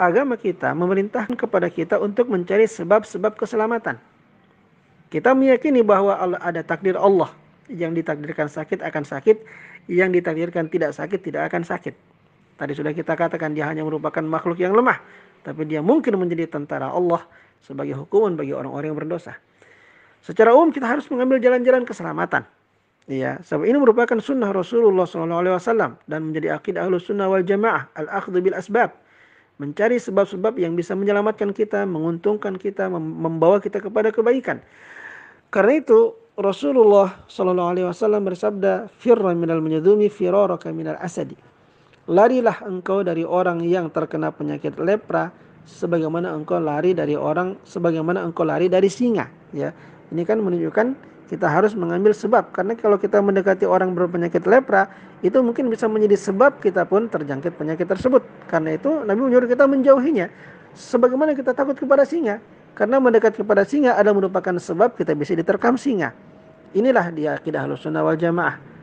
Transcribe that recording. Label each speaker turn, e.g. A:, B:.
A: agama kita memerintahkan kepada kita untuk mencari sebab-sebab keselamatan. Kita meyakini bahwa ada takdir Allah. Yang ditakdirkan sakit akan sakit, yang ditakdirkan tidak sakit tidak akan sakit. Tadi sudah kita katakan dia hanya merupakan makhluk yang lemah, tapi dia mungkin menjadi tentara Allah sebagai hukuman bagi orang-orang yang berdosa. Secara umum kita harus mengambil jalan-jalan keselamatan. Ya, sebab ini merupakan sunnah Rasulullah SAW dan menjadi akidah ahlu sunnah wal jamaah al akhdu bil asbab mencari sebab-sebab yang bisa menyelamatkan kita, menguntungkan kita, membawa kita kepada kebaikan. Karena itu Rasulullah Shallallahu Alaihi Wasallam bersabda, "Firra minal menyedumi, firaraka minal asadi." Larilah engkau dari orang yang terkena penyakit lepra, sebagaimana engkau lari dari orang, sebagaimana engkau lari dari singa. Ya, ini kan menunjukkan kita harus mengambil sebab karena kalau kita mendekati orang berpenyakit lepra itu mungkin bisa menjadi sebab kita pun terjangkit penyakit tersebut karena itu Nabi menyuruh kita menjauhinya sebagaimana kita takut kepada singa karena mendekat kepada singa adalah merupakan sebab kita bisa diterkam singa inilah dia akidah sunnah wal Jamaah